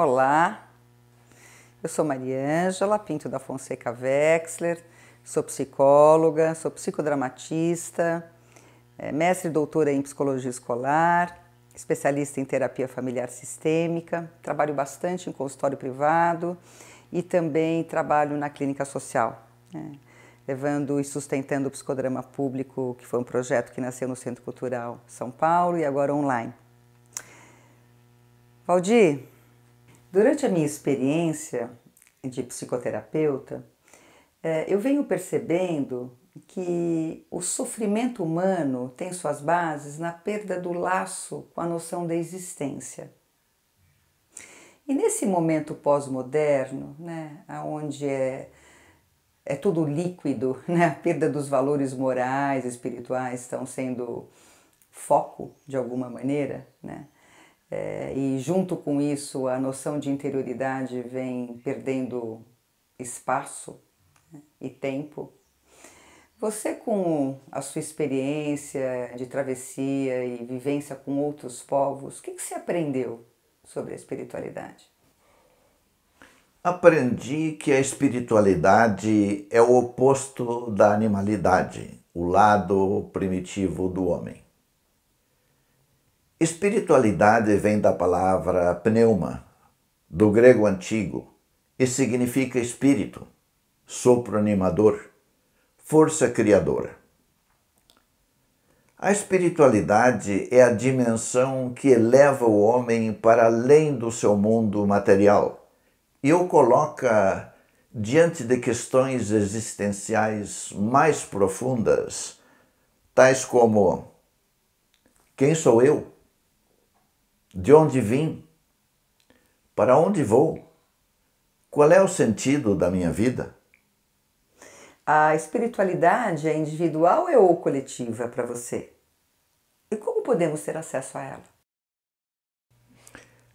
Olá, eu sou Maria Ângela Pinto da Fonseca Wexler, sou psicóloga, sou psicodramatista, é, mestre e doutora em psicologia escolar, especialista em terapia familiar sistêmica, trabalho bastante em consultório privado e também trabalho na clínica social, né? levando e sustentando o psicodrama público, que foi um projeto que nasceu no Centro Cultural São Paulo e agora online. Valdir, Durante a minha experiência de psicoterapeuta, é, eu venho percebendo que o sofrimento humano tem suas bases na perda do laço com a noção da existência. E nesse momento pós-moderno, né, onde é, é tudo líquido, né, a perda dos valores morais, espirituais estão sendo foco de alguma maneira, né, é, e junto com isso, a noção de interioridade vem perdendo espaço né, e tempo. Você, com a sua experiência de travessia e vivência com outros povos, o que, que você aprendeu sobre a espiritualidade? Aprendi que a espiritualidade é o oposto da animalidade, o lado primitivo do homem. Espiritualidade vem da palavra pneuma, do grego antigo, e significa espírito, sopro animador, força criadora. A espiritualidade é a dimensão que eleva o homem para além do seu mundo material e o coloca diante de questões existenciais mais profundas, tais como: quem sou eu? De onde vim? Para onde vou? Qual é o sentido da minha vida? A espiritualidade é individual ou é coletiva para você? E como podemos ter acesso a ela?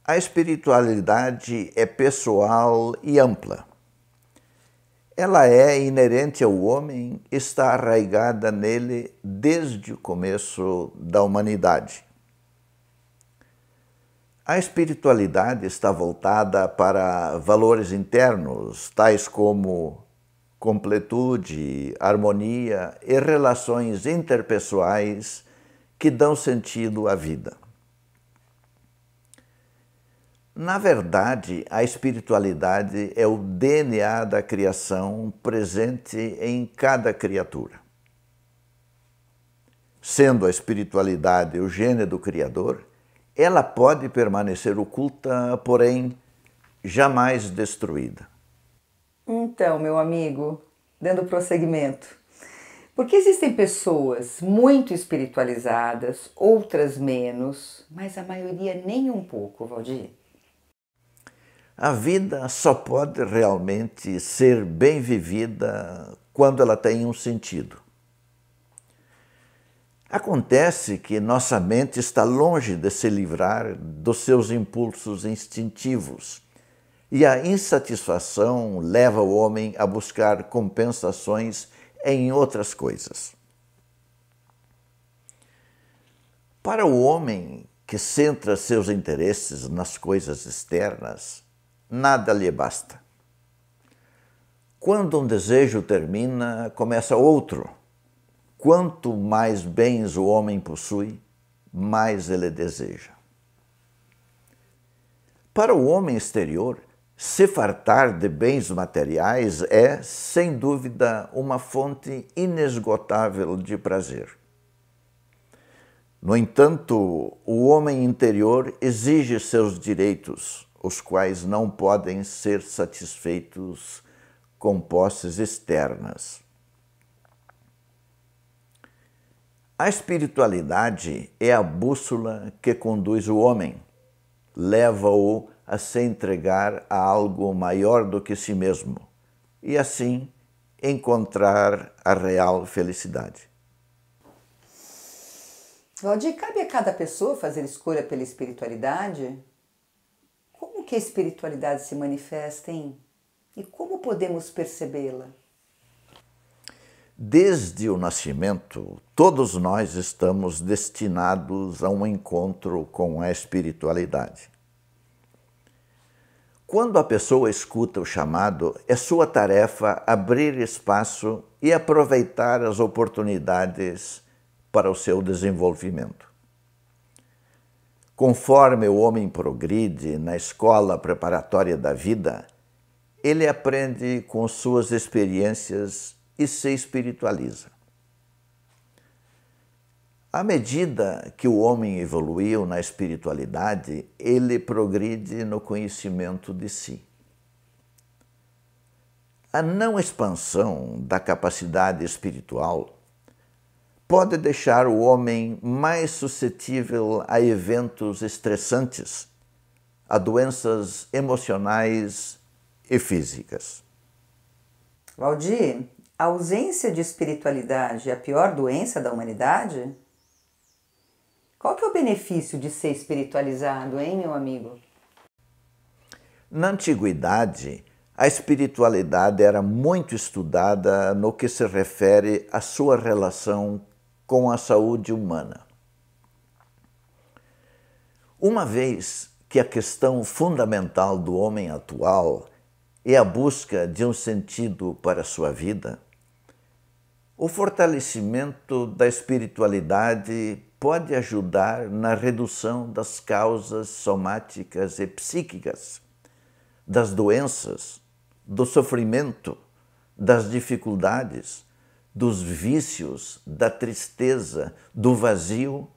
A espiritualidade é pessoal e ampla. Ela é inerente ao homem, está arraigada nele desde o começo da humanidade. A espiritualidade está voltada para valores internos, tais como completude, harmonia e relações interpessoais que dão sentido à vida. Na verdade, a espiritualidade é o DNA da criação presente em cada criatura. Sendo a espiritualidade o gênero do Criador, ela pode permanecer oculta, porém jamais destruída. Então, meu amigo, dando prosseguimento. Porque existem pessoas muito espiritualizadas, outras menos, mas a maioria nem um pouco, Valdir. A vida só pode realmente ser bem vivida quando ela tem um sentido. Acontece que nossa mente está longe de se livrar dos seus impulsos instintivos. E a insatisfação leva o homem a buscar compensações em outras coisas. Para o homem que centra seus interesses nas coisas externas, nada lhe basta. Quando um desejo termina, começa outro Quanto mais bens o homem possui, mais ele deseja. Para o homem exterior, se fartar de bens materiais é, sem dúvida, uma fonte inesgotável de prazer. No entanto, o homem interior exige seus direitos, os quais não podem ser satisfeitos com posses externas. A espiritualidade é a bússola que conduz o homem, leva-o a se entregar a algo maior do que si mesmo e assim encontrar a real felicidade. Valdir, cabe a cada pessoa fazer escolha pela espiritualidade? Como que a espiritualidade se manifesta, E como podemos percebê-la? Desde o nascimento, todos nós estamos destinados a um encontro com a espiritualidade. Quando a pessoa escuta o chamado, é sua tarefa abrir espaço e aproveitar as oportunidades para o seu desenvolvimento. Conforme o homem progride na escola preparatória da vida, ele aprende com suas experiências e se espiritualiza. À medida que o homem evoluiu na espiritualidade, ele progride no conhecimento de si. A não expansão da capacidade espiritual pode deixar o homem mais suscetível a eventos estressantes, a doenças emocionais e físicas. Valdir, a ausência de espiritualidade é a pior doença da humanidade? Qual que é o benefício de ser espiritualizado, hein, meu amigo? Na antiguidade, a espiritualidade era muito estudada no que se refere à sua relação com a saúde humana. Uma vez que a questão fundamental do homem atual e a busca de um sentido para a sua vida, o fortalecimento da espiritualidade pode ajudar na redução das causas somáticas e psíquicas, das doenças, do sofrimento, das dificuldades, dos vícios, da tristeza, do vazio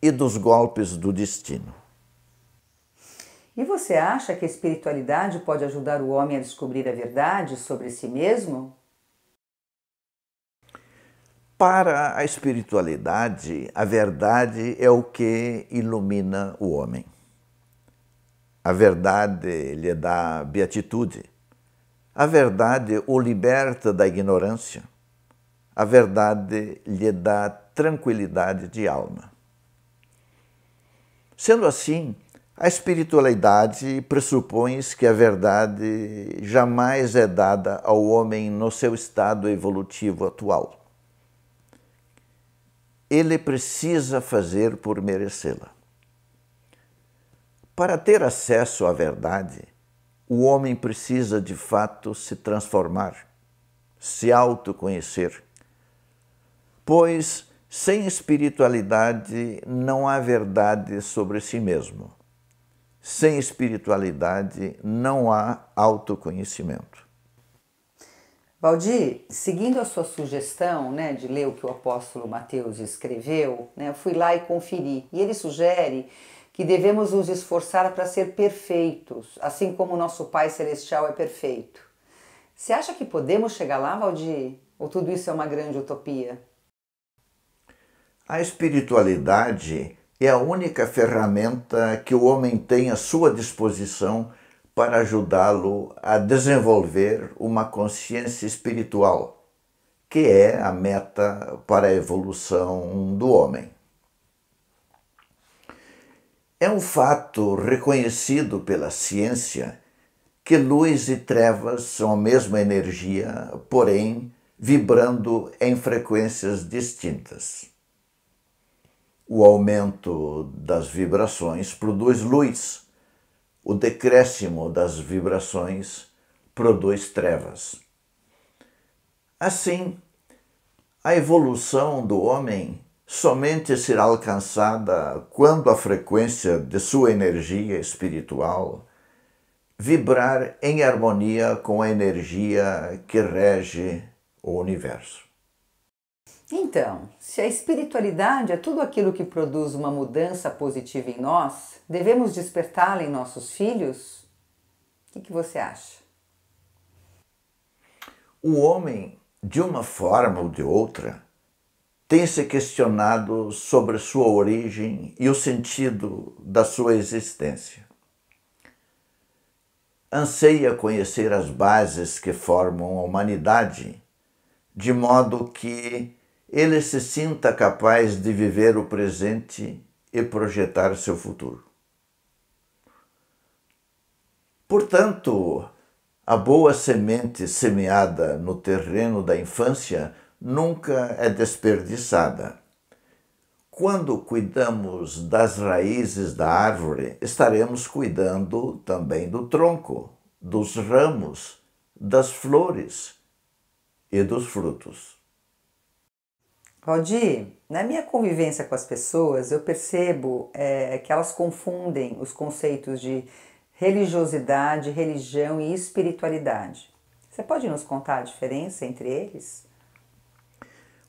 e dos golpes do destino. E você acha que a espiritualidade pode ajudar o homem a descobrir a verdade sobre si mesmo? Para a espiritualidade, a verdade é o que ilumina o homem. A verdade lhe dá beatitude. A verdade o liberta da ignorância. A verdade lhe dá tranquilidade de alma. Sendo assim, a espiritualidade pressupõe que a verdade jamais é dada ao homem no seu estado evolutivo atual. Ele precisa fazer por merecê-la. Para ter acesso à verdade, o homem precisa de fato se transformar, se autoconhecer. Pois sem espiritualidade não há verdade sobre si mesmo sem espiritualidade não há autoconhecimento. Valdir, seguindo a sua sugestão né, de ler o que o apóstolo Mateus escreveu, né, eu fui lá e conferi. E ele sugere que devemos nos esforçar para ser perfeitos, assim como nosso Pai Celestial é perfeito. Você acha que podemos chegar lá, Valdir? Ou tudo isso é uma grande utopia? A espiritualidade é a única ferramenta que o homem tem à sua disposição para ajudá-lo a desenvolver uma consciência espiritual, que é a meta para a evolução do homem. É um fato reconhecido pela ciência que luz e trevas são a mesma energia, porém vibrando em frequências distintas. O aumento das vibrações produz luz, o decréscimo das vibrações produz trevas. Assim, a evolução do homem somente será alcançada quando a frequência de sua energia espiritual vibrar em harmonia com a energia que rege o universo. Então, se a espiritualidade é tudo aquilo que produz uma mudança positiva em nós, devemos despertá-la em nossos filhos? O que, que você acha? O homem, de uma forma ou de outra, tem se questionado sobre sua origem e o sentido da sua existência. Anseia conhecer as bases que formam a humanidade, de modo que ele se sinta capaz de viver o presente e projetar seu futuro. Portanto, a boa semente semeada no terreno da infância nunca é desperdiçada. Quando cuidamos das raízes da árvore, estaremos cuidando também do tronco, dos ramos, das flores e dos frutos. Rodi, na minha convivência com as pessoas, eu percebo é, que elas confundem os conceitos de religiosidade, religião e espiritualidade. Você pode nos contar a diferença entre eles?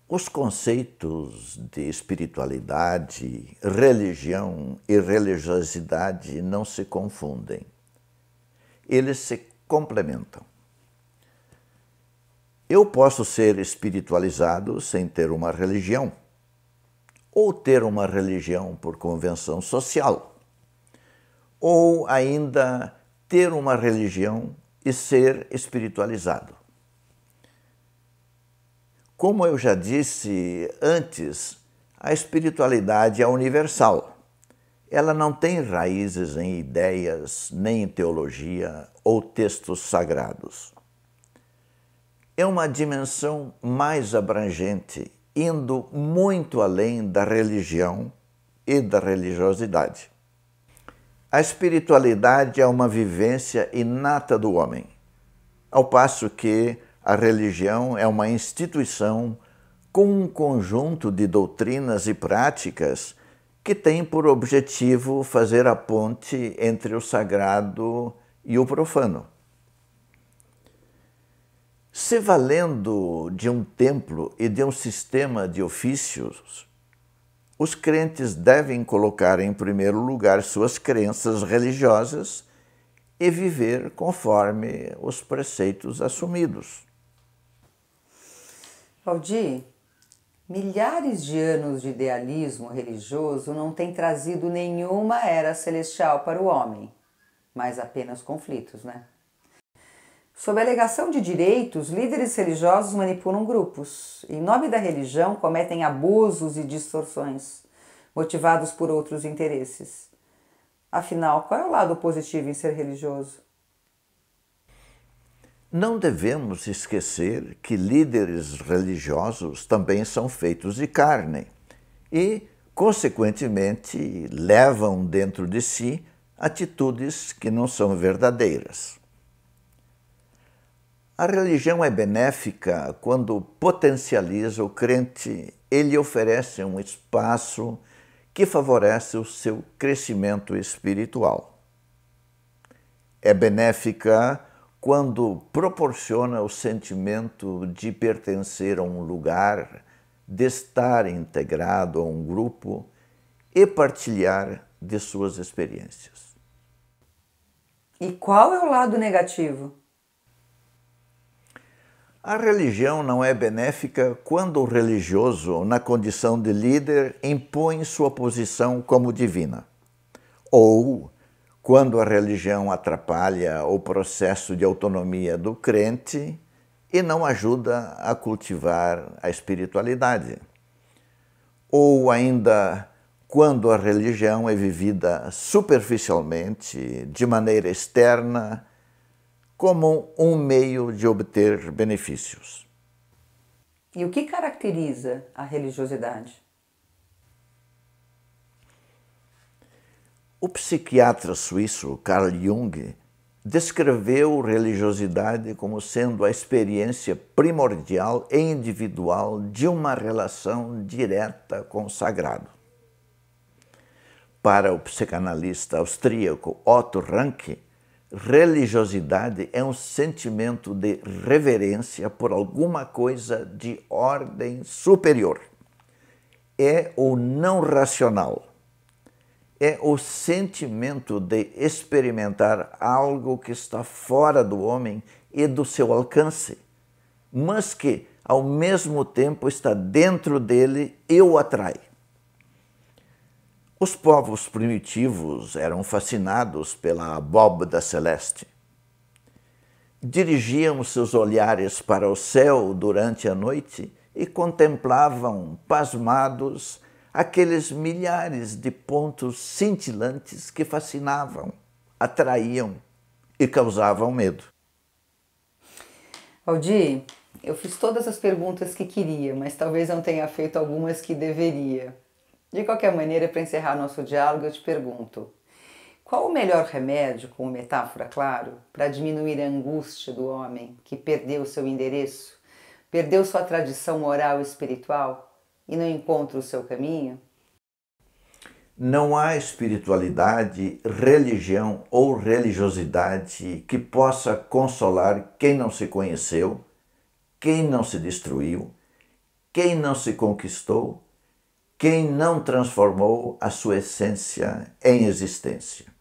Os conceitos de espiritualidade, religião e religiosidade não se confundem. Eles se complementam. Eu posso ser espiritualizado sem ter uma religião, ou ter uma religião por convenção social, ou ainda ter uma religião e ser espiritualizado. Como eu já disse antes, a espiritualidade é universal. Ela não tem raízes em ideias, nem em teologia ou textos sagrados é uma dimensão mais abrangente, indo muito além da religião e da religiosidade. A espiritualidade é uma vivência inata do homem, ao passo que a religião é uma instituição com um conjunto de doutrinas e práticas que tem por objetivo fazer a ponte entre o sagrado e o profano. Se valendo de um templo e de um sistema de ofícios, os crentes devem colocar em primeiro lugar suas crenças religiosas e viver conforme os preceitos assumidos. Valdir, milhares de anos de idealismo religioso não têm trazido nenhuma era celestial para o homem, mas apenas conflitos, né? Sob alegação de direitos, líderes religiosos manipulam grupos. Em nome da religião, cometem abusos e distorções, motivados por outros interesses. Afinal, qual é o lado positivo em ser religioso? Não devemos esquecer que líderes religiosos também são feitos de carne e, consequentemente, levam dentro de si atitudes que não são verdadeiras. A religião é benéfica quando potencializa o crente, ele oferece um espaço que favorece o seu crescimento espiritual. É benéfica quando proporciona o sentimento de pertencer a um lugar, de estar integrado a um grupo e partilhar de suas experiências. E qual é o lado negativo? A religião não é benéfica quando o religioso, na condição de líder, impõe sua posição como divina, ou quando a religião atrapalha o processo de autonomia do crente e não ajuda a cultivar a espiritualidade, ou ainda quando a religião é vivida superficialmente, de maneira externa, como um meio de obter benefícios. E o que caracteriza a religiosidade? O psiquiatra suíço Carl Jung descreveu religiosidade como sendo a experiência primordial e individual de uma relação direta com o sagrado. Para o psicanalista austríaco Otto Ranke, religiosidade é um sentimento de reverência por alguma coisa de ordem superior. É o não racional. É o sentimento de experimentar algo que está fora do homem e do seu alcance, mas que, ao mesmo tempo, está dentro dele e o atrai. Os povos primitivos eram fascinados pela abóbada celeste. Dirigiam seus olhares para o céu durante a noite e contemplavam, pasmados, aqueles milhares de pontos cintilantes que fascinavam, atraíam e causavam medo. Aldi, eu fiz todas as perguntas que queria, mas talvez não tenha feito algumas que deveria. De qualquer maneira, para encerrar nosso diálogo, eu te pergunto: qual o melhor remédio, com metáfora claro, para diminuir a angústia do homem que perdeu seu endereço, perdeu sua tradição moral e espiritual e não encontra o seu caminho? Não há espiritualidade, religião ou religiosidade que possa consolar quem não se conheceu, quem não se destruiu, quem não se conquistou quem não transformou a sua essência em existência.